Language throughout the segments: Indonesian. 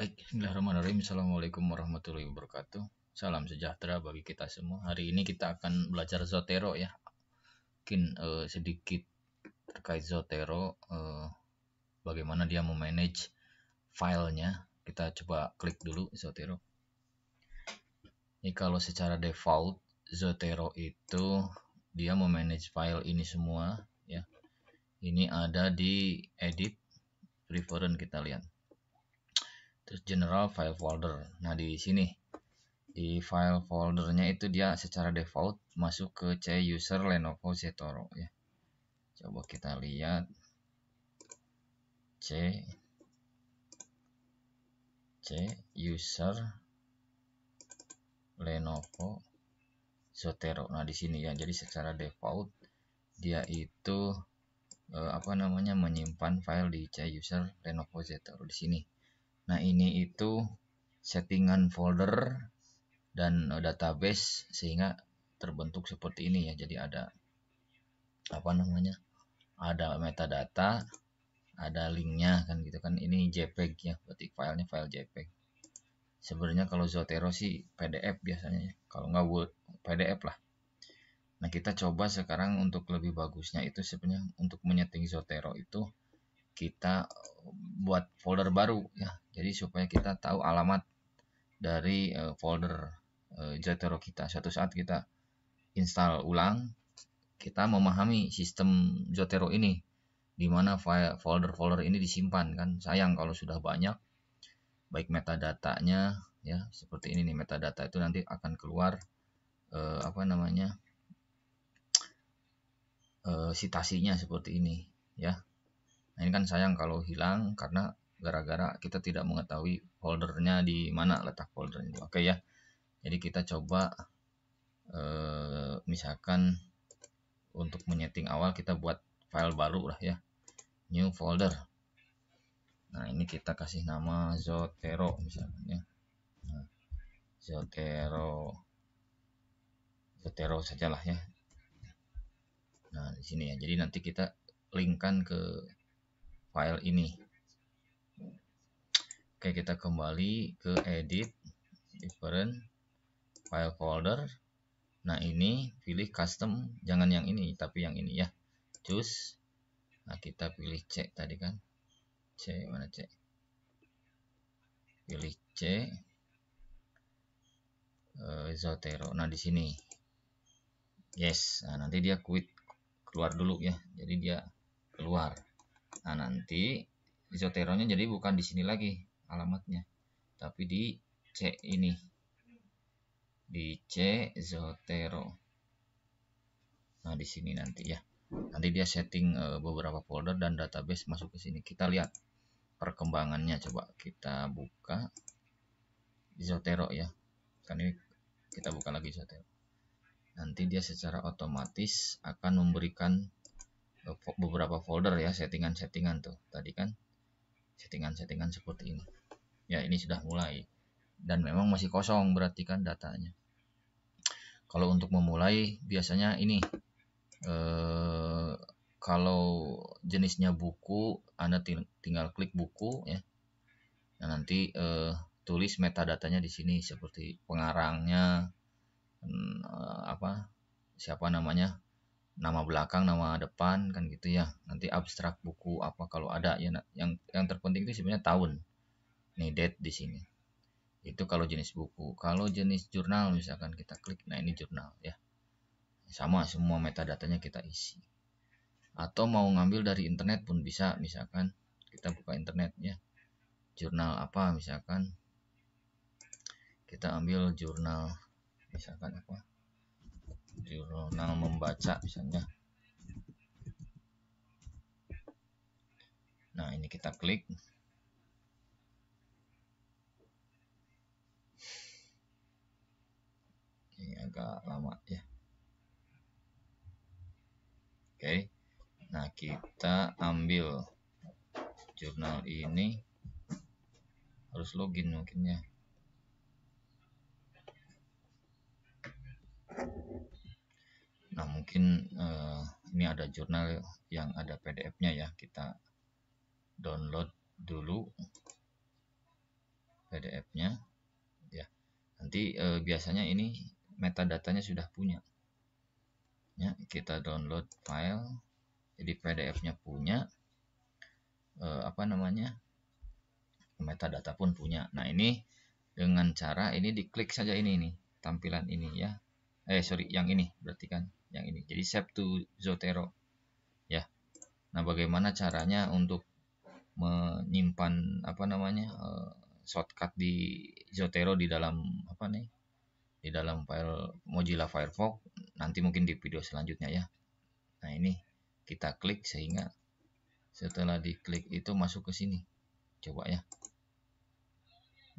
Baik, Bismillahirrahmanirrahim. Assalamualaikum warahmatullahi wabarakatuh. Salam sejahtera bagi kita semua. Hari ini kita akan belajar Zotero ya. Mungkin uh, sedikit terkait Zotero, uh, bagaimana dia memanage filenya. Kita coba klik dulu Zotero. Ini kalau secara default Zotero itu dia memanage file ini semua ya. Ini ada di edit, preference kita lihat terus general file folder nah di sini di file foldernya itu dia secara default masuk ke C user Lenovo Zetoro ya coba kita lihat C C user Lenovo Zotero. Nah, di sini ya. Jadi secara default dia itu eh, apa namanya menyimpan file di C user Lenovo Zotero di sini. Nah, ini itu settingan folder dan e, database sehingga terbentuk seperti ini ya. Jadi ada apa namanya? Ada metadata, ada linknya kan gitu kan. Ini JPEG ya, berarti filenya file JPEG. Sebenarnya kalau Zotero sih PDF biasanya, ya. kalau nggak Word PDF lah. Nah kita coba sekarang untuk lebih bagusnya itu sebenarnya untuk menyeting Zotero itu kita eh, buat folder baru ya jadi supaya kita tahu alamat dari uh, folder uh, kita suatu saat kita install ulang kita memahami sistem Zotero ini di mana folder-folder ini disimpan kan sayang kalau sudah banyak baik metadatanya ya seperti ini nih metadata itu nanti akan keluar eh, apa namanya eh, citasinya seperti ini ya Nah, ini kan sayang kalau hilang karena gara-gara kita tidak mengetahui foldernya di mana letak foldernya itu. Oke ya. Jadi kita coba eh, misalkan untuk menyeting awal kita buat file baru lah ya. New folder. Nah, ini kita kasih nama Zotero misalnya. ya. Nah, Zotero Zotero sajalah ya. Nah, di sini ya. Jadi nanti kita linkkan ke file ini. Oke, kita kembali ke edit different file folder. Nah, ini pilih custom, jangan yang ini, tapi yang ini ya. Choose. Nah, kita pilih C tadi kan. C mana C? Pilih C. Eh, Zotero. Nah, di sini. Yes. Nah, nanti dia quit keluar dulu ya. Jadi dia keluar. Nah, nanti Zotero-nya jadi bukan di sini lagi alamatnya, tapi di C ini. Di C Zotero Nah, di sini nanti ya. Nanti dia setting eh, beberapa folder dan database masuk ke sini. Kita lihat perkembangannya coba kita buka Zotero ya. Kan ini kita buka lagi Zotero Nanti dia secara otomatis akan memberikan Eh, beberapa folder ya settingan-settingan tuh tadi kan settingan-settingan seperti ini ya ini sudah mulai dan memang masih kosong berarti kan datanya kalau untuk memulai biasanya ini eh, kalau jenisnya buku Anda tinggal klik buku ya nah, nanti eh, tulis metadatanya di sini seperti pengarangnya hmm, eh, apa siapa namanya nama belakang, nama depan kan gitu ya. Nanti abstrak buku apa kalau ada ya nah, yang yang terpenting itu sebenarnya tahun. Nih date di sini. Itu kalau jenis buku. Kalau jenis jurnal misalkan kita klik nah ini jurnal ya. Sama semua metadatanya kita isi. Atau mau ngambil dari internet pun bisa misalkan kita buka internet ya Jurnal apa misalkan kita ambil jurnal misalkan apa? jurnal membaca misalnya nah ini kita klik ini agak lama ya oke nah kita ambil jurnal ini harus login mungkin ya mungkin uh, ini ada jurnal yang ada PDF-nya ya kita download dulu PDF-nya ya nanti uh, biasanya ini metadatanya sudah punya ya kita download file jadi PDF-nya punya uh, apa namanya metadata pun punya nah ini dengan cara ini diklik saja ini nih tampilan ini ya eh sorry yang ini berarti kan yang ini jadi Septu Zotero ya nah bagaimana caranya untuk menyimpan apa namanya uh, shortcut di Zotero di dalam apa nih di dalam file Mozilla Firefox nanti mungkin di video selanjutnya ya nah ini kita klik sehingga setelah diklik itu masuk ke sini coba ya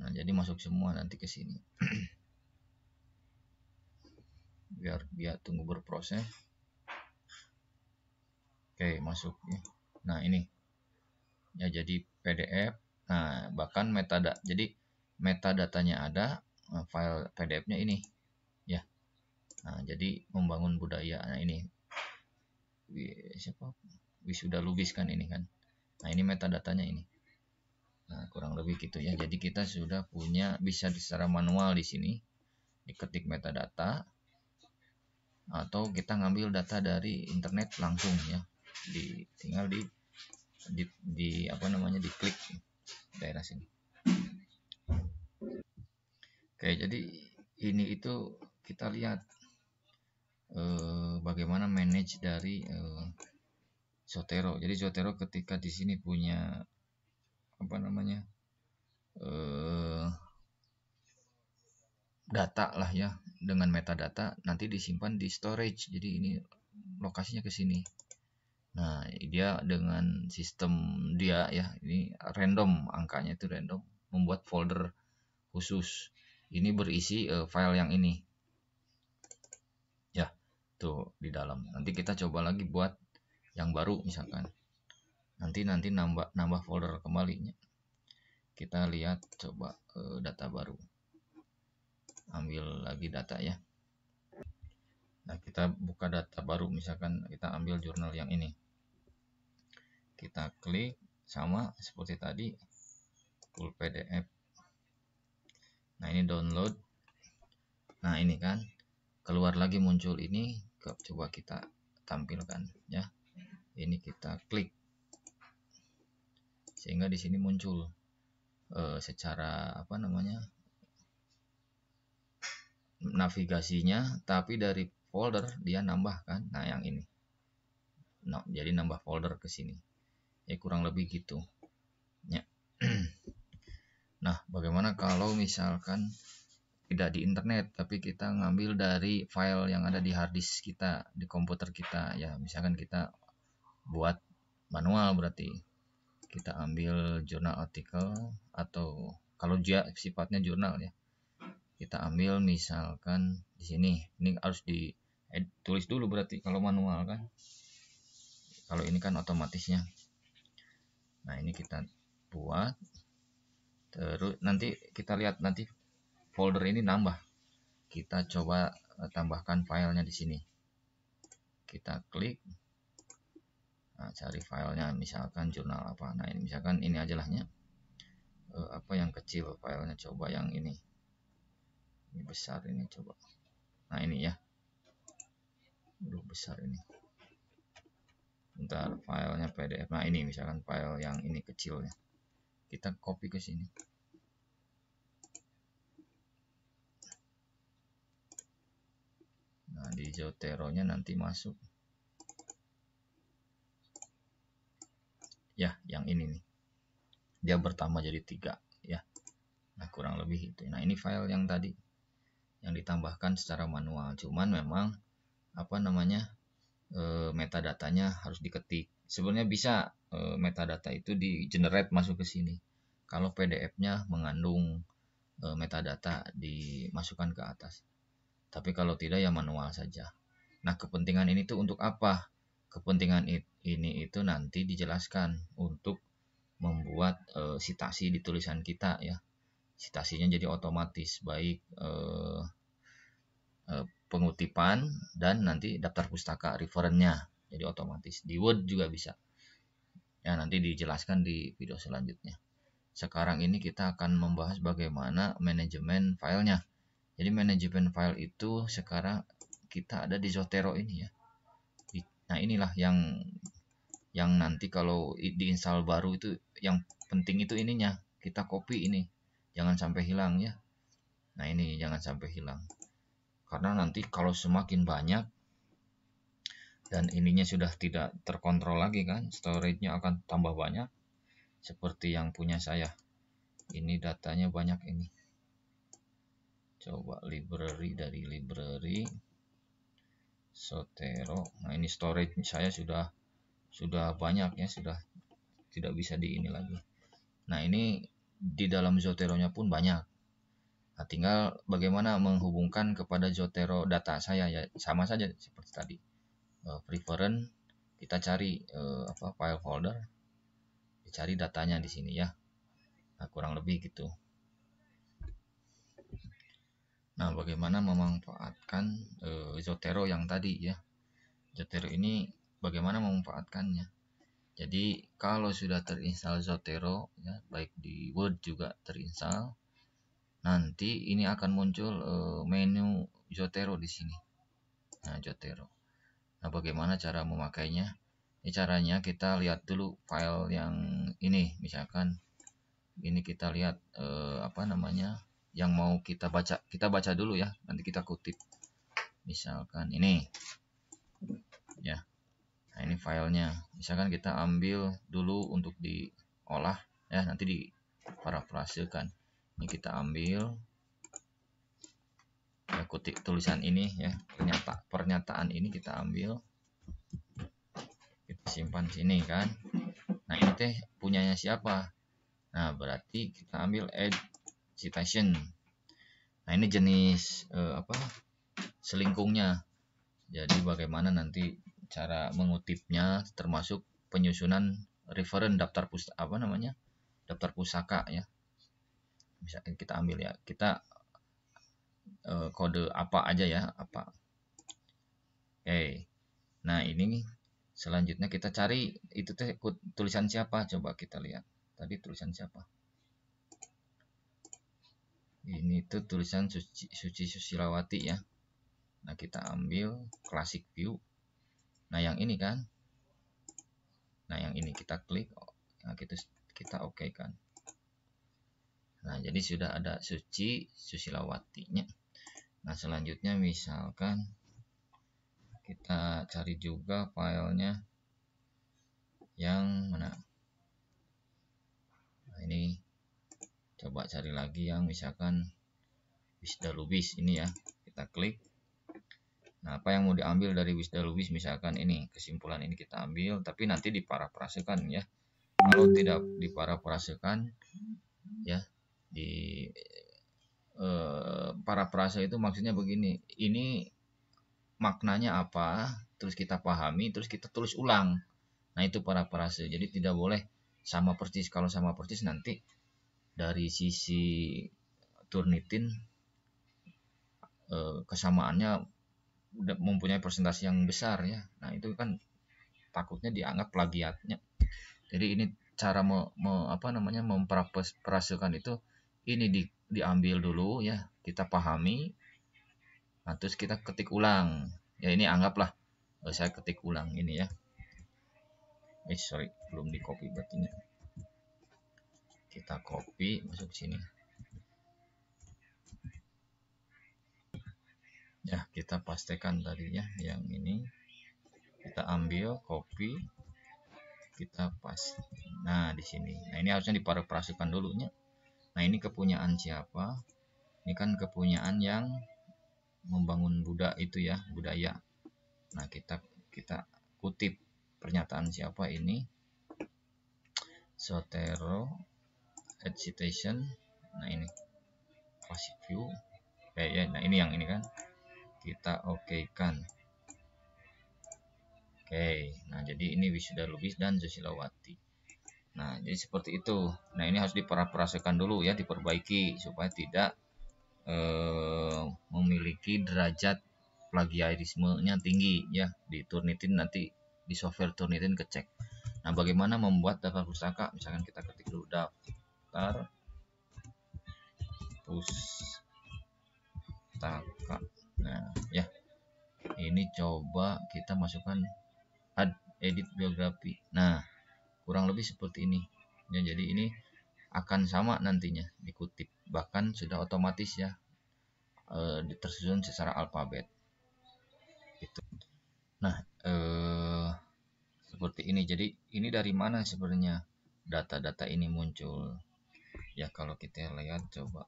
nah jadi masuk semua nanti ke sini biar dia tunggu berproses oke masuk ya. nah ini ya jadi PDF nah bahkan metadata jadi metadatanya ada eh, file PDF-nya ini ya nah, jadi membangun budaya nah ini siapa wisuda lubis kan ini kan nah ini metadatanya ini Nah, kurang lebih gitu ya. Jadi kita sudah punya bisa secara manual di sini diketik metadata atau kita ngambil data dari internet langsung ya di tinggal di di, di apa namanya diklik daerah sini oke jadi ini itu kita lihat eh, bagaimana manage dari eh, Zotero jadi Zotero ketika di sini punya apa namanya eh, data lah ya dengan metadata nanti disimpan di storage jadi ini lokasinya ke sini nah dia dengan sistem dia ya ini random angkanya itu random membuat folder khusus ini berisi uh, file yang ini ya tuh di dalam nanti kita coba lagi buat yang baru misalkan nanti nanti nambah nambah folder kembalinya kita lihat coba uh, data baru ambil lagi data ya nah kita buka data baru misalkan kita ambil jurnal yang ini kita klik sama seperti tadi full pdf nah ini download nah ini kan keluar lagi muncul ini coba kita tampilkan ya ini kita klik sehingga di sini muncul e, secara apa namanya navigasinya tapi dari folder dia nambahkan nah yang ini no, jadi nambah folder ke sini ya kurang lebih gitu ya nah bagaimana kalau misalkan tidak di internet tapi kita ngambil dari file yang ada di harddisk kita di komputer kita ya misalkan kita buat manual berarti kita ambil jurnal artikel atau kalau dia sifatnya jurnal ya kita ambil misalkan di sini ini harus ditulis dulu berarti kalau manual kan kalau ini kan otomatisnya nah ini kita buat terus nanti kita lihat nanti folder ini nambah kita coba eh, tambahkan filenya di sini kita klik nah, cari filenya misalkan jurnal apa nah ini misalkan ini ajalahnya lahnya eh, apa yang kecil filenya coba yang ini ini besar ini coba nah ini ya lu besar ini ntar filenya pdf nah ini misalkan file yang ini kecil ya kita copy ke sini nah di Zotero nya nanti masuk ya yang ini nih dia bertambah jadi tiga ya nah kurang lebih itu nah ini file yang tadi yang ditambahkan secara manual cuman memang apa namanya e, metadatanya harus diketik sebenarnya bisa e, metadata itu di generate masuk ke sini kalau PDF-nya mengandung e, metadata dimasukkan ke atas tapi kalau tidak ya manual saja nah kepentingan ini tuh untuk apa kepentingan ini itu nanti dijelaskan untuk membuat e, sitasi di tulisan kita ya Citasinya jadi otomatis baik eh, eh, pengutipan dan nanti daftar pustaka referennya jadi otomatis. Di Word juga bisa. Ya nanti dijelaskan di video selanjutnya. Sekarang ini kita akan membahas bagaimana manajemen filenya. Jadi manajemen file itu sekarang kita ada di Zotero ini ya. Nah inilah yang yang nanti kalau diinstal baru itu yang penting itu ininya kita copy ini jangan sampai hilang ya nah ini jangan sampai hilang karena nanti kalau semakin banyak dan ininya sudah tidak terkontrol lagi kan storage-nya akan tambah banyak seperti yang punya saya ini datanya banyak ini coba library dari library Sotero nah ini storage saya sudah sudah banyak ya sudah tidak bisa di ini lagi nah ini di dalam Zotero-nya pun banyak. Nah, tinggal bagaimana menghubungkan kepada Zotero data saya ya sama saja seperti tadi. Uh, eh, preferen kita cari uh, apa file folder, cari datanya di sini ya. Nah, kurang lebih gitu. Nah, bagaimana memanfaatkan uh, Zotero yang tadi ya? Zotero ini bagaimana memanfaatkannya? jadi kalau sudah terinstall Zotero ya baik di Word juga terinstall nanti ini akan muncul e, menu Zotero di sini nah Zotero nah bagaimana cara memakainya ini caranya kita lihat dulu file yang ini misalkan ini kita lihat e, apa namanya yang mau kita baca kita baca dulu ya nanti kita kutip misalkan ini nah ini filenya misalkan kita ambil dulu untuk diolah ya nanti di kan. ini kita ambil ya, kutip tulisan ini ya pernyata, pernyataan ini kita ambil kita simpan sini kan nah ini teh punyanya siapa nah berarti kita ambil add citation nah ini jenis eh, apa selingkungnya jadi bagaimana nanti cara mengutipnya termasuk penyusunan referen daftar pusaka apa namanya daftar pusaka ya misalkan kita ambil ya kita e, kode apa aja ya apa oke nah ini selanjutnya kita cari itu teh tulisan siapa coba kita lihat tadi tulisan siapa ini tuh tulisan Suci, Suci Susilawati ya Nah kita ambil classic view Nah, yang ini kan. Nah, yang ini kita klik. Nah, gitu kita oke okay kan. Nah, jadi sudah ada Suci Susilawatinya. Nah, selanjutnya misalkan kita cari juga filenya yang mana. Nah, ini coba cari lagi yang misalkan Wisda Lubis ini ya. Kita klik. Nah, apa yang mau diambil dari Wisda Lubis misalkan ini, kesimpulan ini kita ambil, tapi nanti diparaprasekan ya. Kalau tidak diparaprasekan ya, di eh, paraprasa itu maksudnya begini, ini maknanya apa, terus kita pahami, terus kita tulis ulang. Nah, itu paraprasa Jadi tidak boleh sama persis. Kalau sama persis nanti dari sisi Turnitin eh, kesamaannya mempunyai presentasi yang besar ya. Nah itu kan takutnya dianggap plagiatnya. Jadi ini cara me, me, apa namanya memperasukan itu ini di, diambil dulu ya kita pahami. Nah, terus kita ketik ulang. Ya ini anggaplah eh, saya ketik ulang ini ya. Eh sorry belum di copy berarti Kita copy masuk sini. kita pastikan tadinya yang ini kita ambil copy kita pas nah di sini nah ini harusnya diparafrasikan dulunya nah ini kepunyaan siapa ini kan kepunyaan yang membangun budak itu ya budaya nah kita kita kutip pernyataan siapa ini Sotero at citation nah ini passive view eh, ya, nah ini yang ini kan kita oke kan oke nah jadi ini wisuda lubis dan susilawati nah jadi seperti itu nah ini harus diperaprasakan dulu ya diperbaiki supaya tidak eh, memiliki derajat plagiarismenya tinggi ya di Turnitin nanti di software Turnitin kecek nah bagaimana membuat daftar pustaka misalkan kita ketik dulu daftar pustaka nah ya ini coba kita masukkan add edit biografi nah kurang lebih seperti ini ya jadi ini akan sama nantinya dikutip bahkan sudah otomatis ya e, tersusun secara alfabet itu nah e, seperti ini jadi ini dari mana sebenarnya data-data ini muncul ya kalau kita lihat coba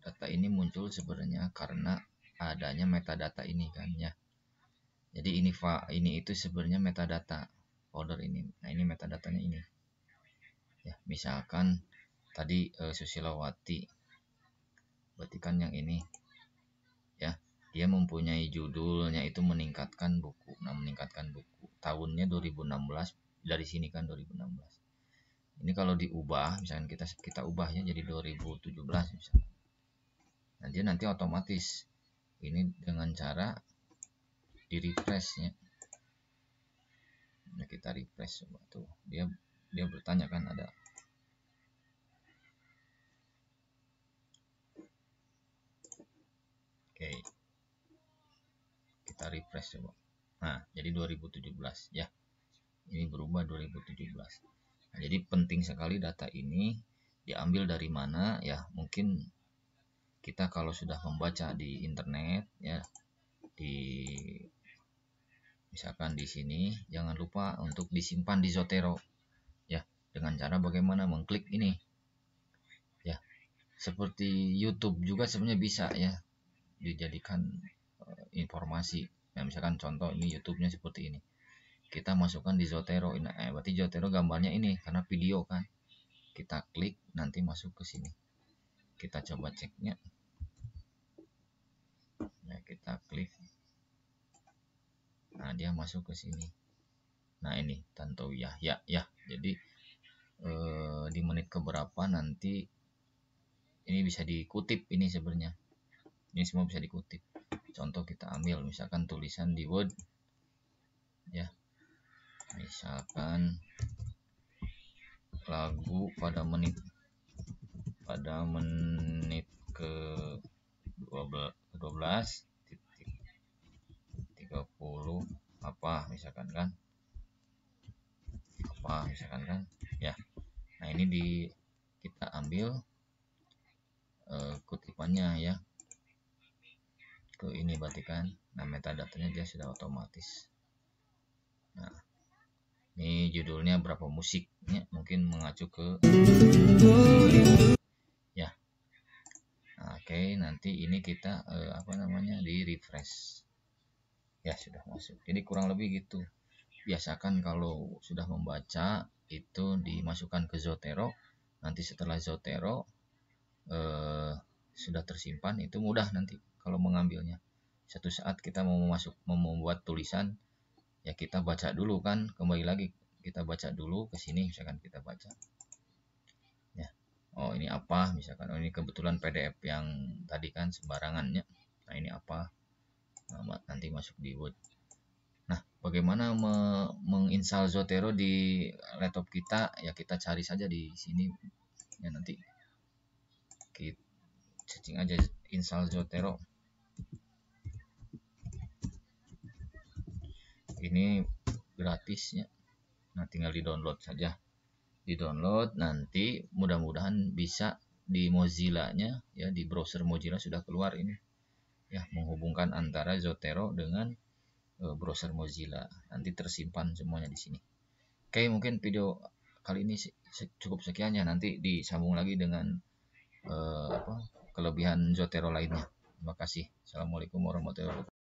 data ini muncul sebenarnya karena adanya metadata ini kan ya jadi ini fa ini itu sebenarnya metadata folder ini nah ini metadatanya ini ya misalkan tadi e, Susilawati berarti kan yang ini ya dia mempunyai judulnya itu meningkatkan buku nah meningkatkan buku tahunnya 2016 dari sini kan 2016 ini kalau diubah misalkan kita kita ubahnya jadi 2017 misalkan nah dia nanti otomatis ini dengan cara di refresh ya nah, kita refresh coba tuh dia dia bertanya kan ada oke kita refresh coba nah jadi 2017 ya ini berubah 2017 nah, jadi penting sekali data ini diambil dari mana ya mungkin kita kalau sudah membaca di internet ya di misalkan di sini jangan lupa untuk disimpan di Zotero ya dengan cara bagaimana mengklik ini ya seperti YouTube juga sebenarnya bisa ya dijadikan uh, informasi nah misalkan contoh ini YouTube-nya seperti ini kita masukkan di Zotero ini nah, eh, berarti Zotero gambarnya ini karena video kan kita klik nanti masuk ke sini kita coba ceknya kita klik nah dia masuk ke sini nah ini tentu ya ya ya jadi eh, di menit keberapa nanti ini bisa dikutip ini sebenarnya ini semua bisa dikutip contoh kita ambil misalkan tulisan di Word ya misalkan lagu pada menit pada menit ke 12 12 apa misalkan kan apa misalkan kan ya nah ini di kita ambil uh, kutipannya ya ke ini berarti kan nah metadatanya dia sudah otomatis nah ini judulnya berapa musik ya, mungkin mengacu ke ya nah, oke okay, nanti ini kita eh, apa namanya di refresh ya sudah masuk jadi kurang lebih gitu biasakan kalau sudah membaca itu dimasukkan ke Zotero nanti setelah Zotero eh, sudah tersimpan itu mudah nanti kalau mengambilnya satu saat kita mau masuk mau membuat tulisan ya kita baca dulu kan kembali lagi kita baca dulu ke sini misalkan kita baca ya oh ini apa misalkan oh ini kebetulan PDF yang tadi kan sembarangannya nah ini apa nanti masuk di Word nah bagaimana me menginstal Zotero di laptop kita ya kita cari saja di sini ya nanti kita cacing aja install Zotero ini gratisnya nah tinggal di download saja di download nanti mudah-mudahan bisa di Mozilla nya ya di browser Mozilla sudah keluar ini ya menghubungkan antara Zotero dengan e, browser Mozilla. Nanti tersimpan semuanya di sini. Oke, mungkin video kali ini cukup sekian ya. Nanti disambung lagi dengan e, apa, kelebihan Zotero lainnya. Terima kasih. Assalamualaikum warahmatullahi wabarakatuh.